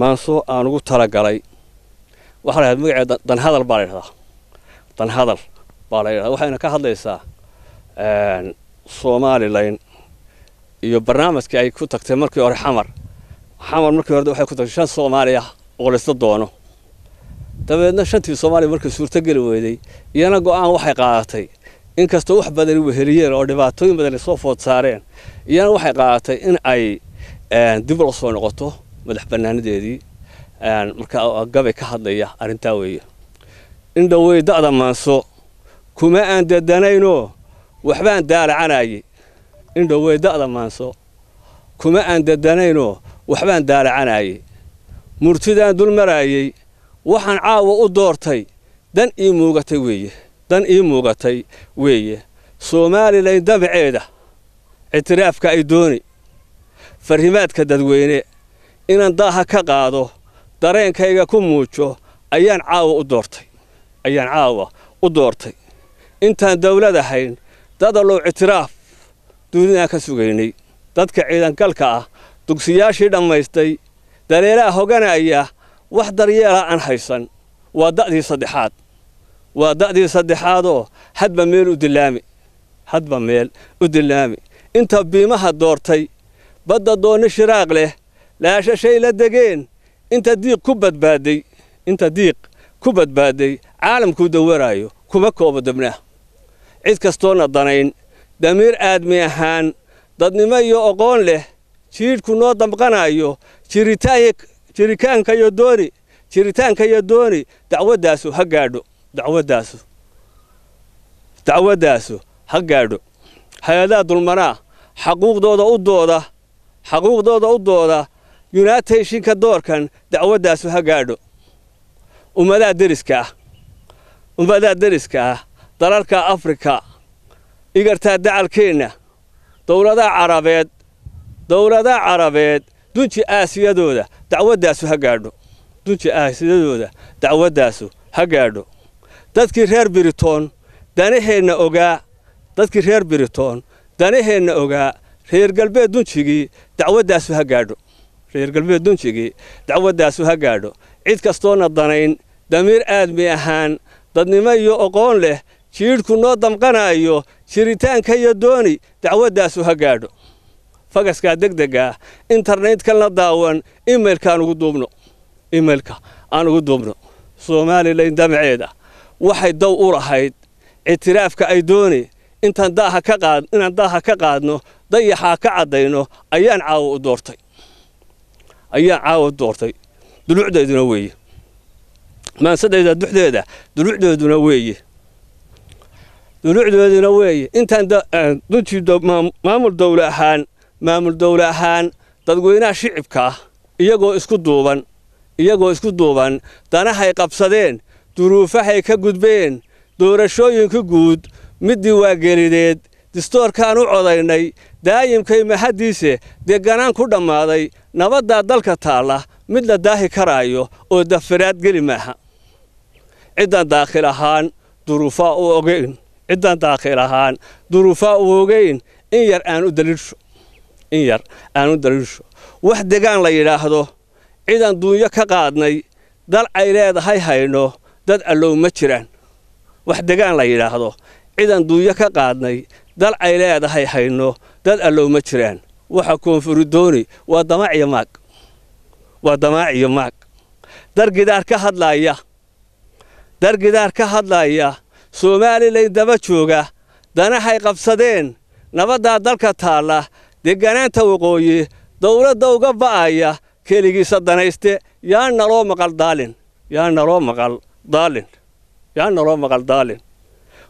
maanso aan ugu talagalay waxaa la hadaa magaceeda danhadal baa la ydhahdaa danhadal baa la ydhahdaa waxayna ka hadlaysaa somalilan iyo barnaamijkii ay ku tagtay markii hore xamar xamar markii hore waxay ku tagtay shan soomaali ah oo laysla doono dabeedna shantii soomaaliya markii suurtogeli weydey iyana go-aan waxay qaadatay inkastoo wax badan weheliyeen oo dhibaatooyin badani soo food saareen iyana waxay qaadatay in ay dib loo soo noqoto madax banaanadeedii markaa ah gabay ka hadlaya arrintaa weeye indhowey da'da maanso kuma aan dadanaynoo waxbaan daalacanayey indhowey da'da maanso kuma aan dadanaynoo waxbaan daalacanayey murtidaan dul maraayay waxaan caawa u doortay dan ii muugatay weeye dan ii muugatay weeye somalilan damaceeda ictiraafka ay dooni farrimaadka dadweyne inaan daaha ka qaado dareenkayga ku muujo ayaan caawa u doortay ayaan caawa u doortay intaan dawlad ahayn dadalow ictiraaf duuninaan ka sugaynay dadka ciidangalka ah dugsiyaashii dhammaystay daleelaha hoganaya wax daryeela aan haysan waa da'dii saddexaad waa da'dii saddexaadoo hadba meel u dilaami hadba meel u dilaami inta biimaha doortay badda doonno shiraaq leh laasha shay la degeen inta diiq ku badbaaday inta diiq ku badbaaday caalamkuu dawaraayo kuma koobo debnaa cid kastoona danayn damiir aadmi ahaan dadnimo iyo oqoon leh jiidhku noo damqanaayo jiritaanka iyo dooni jiritaanka iyo dooni dacwaddaasu ha gaadho dacwaddaasu dacwaddaasu ha gaadho hay-adaha dulmanaa xaquuqdooda u dooda xaquuqdooda u dooda yunaata heshiinka doorkan dacwaddaasu ha gaadho ummadaha deriska ah ummadaha deriska ah dalalka afrika igartaa dacalkeenna dowladaha carabeed dowladaha carabeed dunji aasiyadooda dacwaddaasu ha gaadho dunji aasiyadooda dacwaddaasu ha gaadho dadkii reer biritoon danaheenna ogaa dadkii reer biritoon danaheenna ogaa reer galbeed dunjigii dacwaddaasu ha gaadho reer galbeed donjigii dacwaddaasu ha gaadho cid kastoona danayn damiir aadmi ahaan dadnimo iyo oqoon leh jiidhku noo damqanaayo jiritaanka iyo dooni dacwaddaasu ha gaadho fagaskaa deg ah internetkan la daawan imailka aan ugu duubno imailka aan ugu duubno somalilan damaceeda waxay daw u lahayd ictiraafka ay dooni intaan daaha ka qaad inaan daaha ka qaadno dayaxaa ka caddayno ayaan caawo u doortay ayaa caawa doortay dulucdeeduna weeye maansadayda duxdeeda dulucdeeduna weeye dulucdeeduna weeye intaan duntii maamul dawle ahaan maamul dawle ahaan dadweynaha shicibka ah iyagoo isku duuban iyagoo isku duuban danahay qabsadeen duruufahay ka gudbeen doorashooyinka guud middii waa gelideed distoorkaan u codaynay daayimkay maxaddiise deganaan ku dhammaaday nabaddaa dalka taalla mid la daahi karaayo oo dafaraad geli maaha ciddaan daakhiil ahaan duruufaa u ogeyn ciddaan daakhiil ahaan duruufaa u ogeyn in yar aan u daliidsho in yar aan u daliidsho wax degaan la yidhaahdo cidan duunyo ka qaadnay dal ay leedahay hayno dad allow ma jiraan wax degaan la yidhaahdo cidan duunyo ka qaadnay dal ay leedahay hayno dad allooma jiraan waxa koonfuridooni waa damaac iyo maag waa damaac iyo maag dargidaar ka hadlaaya dargidaar ka hadlaya somalilan daba jooga danahay qabsadeen nabaddaa dalka taalla deganaanta waqooyi dawladda uga ba'aya keligiisa danayste yaa naloo maqal daalin yaa naloo maqal daalin yaa naloo maqal daalin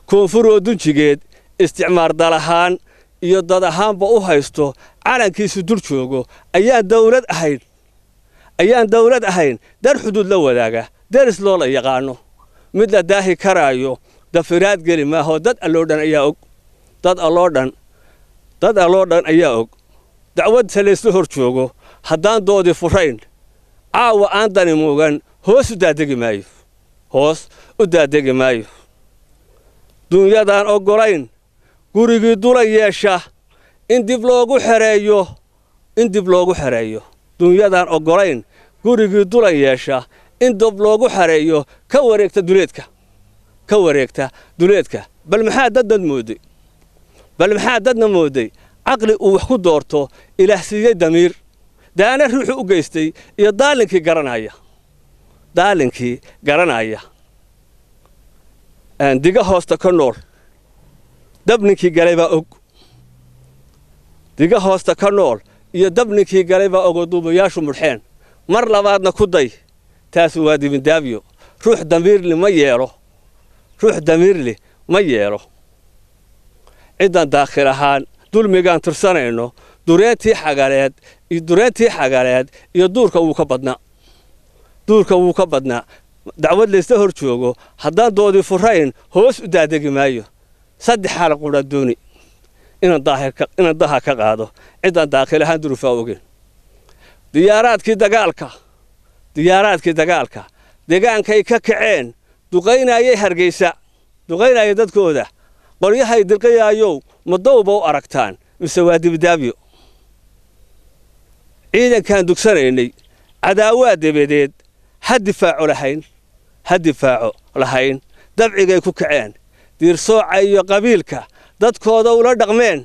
koonfuroo dunjigeed isticmaar dal ahaan iyo dad ahaanba u haysto calankiisu dul joogo ayaan dawlad ahayn ayaan dawlad ahayn dar xuduud la wadaaga deer isloo la yaqaano mid la daahi karaayo dafiraad geli maaho dad alloo dhan ayaa og dad alloo dhan dad alloo dhan ayaa og dacwadta laysla hor joogo haddaan doodi furayn caawa aan dani muugan hoos u daadegi maayo hoos u daadegi maayo duunyadan ogolayn gurigii dula yeesha in dib loogu xereeyo in dib loogu xereeyo dunyadaan oggolayn gurigii dula yeesha in dib loogu xareeyo ka wareegta duleedka ka wareegta duleedka bal maxaa dadnad mooday bal maxaa dadna mooday caqli uu wax ku doorto ilaah siiyey damiir daana ruuxu u geystay iyo daalinkii garanaya daalinkii garanaya diga hoosta ka nool dab ninkii galay baa og diga hoosta ka nool iyo dab ninkii galay baa ogoo duubayaashu mudhxeen mar labaadna ku day taasu waa dibindaabyo ruux damiirli ma yeelo ruux damiirli ma yeelo ciddan daakhil ahaan dulmigaan tirsanayno dureentii xagaleed iyo dureentii xagaleed iyo duurka wuu ka badnaa duurka wuu ka badnaa dacwad laysla hor joogo haddaan doodii furayn hoos u daadegi maayo saddex xaala quraa dooni inaan daha ka qaado ciddaan daakil ahaan durufa ogeen diyaaraadkii dagaalka diyaaraadkii dagaalka degaankay ka kaceen duqaynaayay hargeysa duqaynaaya dadkooda qoryahay dirqayaayow madowba u aragtaan mise waa dibdaabyo ciidankaan dugsanaynay cadaawaad dabadeed ha difaaco lahayn ha difaaco lahayn dabcigay ku kaceen hiirsooca iyo qabiilka dadkooda ula dhaqmeen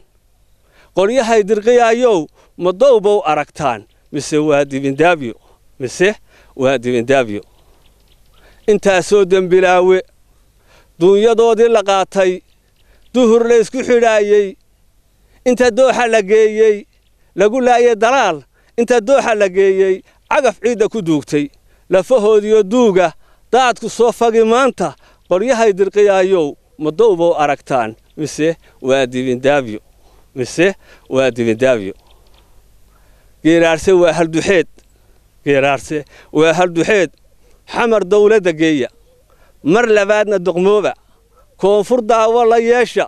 qoryahay dirqiyaayow ma dowbow aragtaan mise waa dibindaabyo mise waa dibindaabyo intaasoo dembilaawe duunyadoodii la qaatay duhur la ysku xidhaayey inta dooxa la geeyey lagu laayay dalaal inta dooxa la geeyey cagaf ciidda ku duugtay lafahoodiyo duuga daadku soo fagi maanta qoryahay dirqiyaayow muddo uba u aragtaan mise waa dibindaabyo mise waa dibindaabyo geeraarse waa halduxeed geeraarse waa halduxeed xamar dawladda geeya mar labaadna duqmooba koonfur daawo la yeesha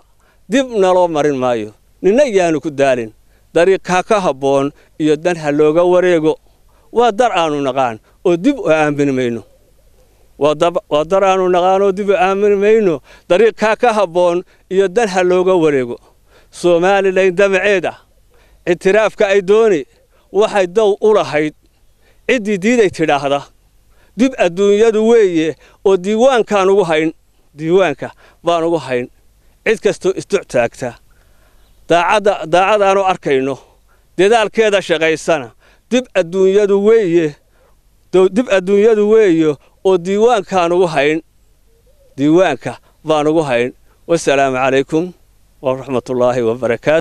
dib naloo marin maayo ninna yaanu ku daalin dariiq ka habboon iyo dan ha looga wareego waa dar aanu naqaan oo dib u aamini mayno wadar aanu naqaano dibu u mayno dariiqkaa ka habboon iyo dan ha looga wareego somalilan damaceeda ictiraafka ay dooni waxay daw u lahayd ciddii diiday tidhaahda dib adduunyadu weeye oo diiwaankaan ugu hayn diiwaanka baan ugu hayn cid kastoo isductaagta daacadaanu arkayno dadaalkeeda shaqaysana dib adduunyadu weeye dib adduunyadu weeyo oo diiwaanka aan ugu hayn diiwaanka baan ugu hayn wasalaamu calaykum waraxmatullaahi wabarakaatu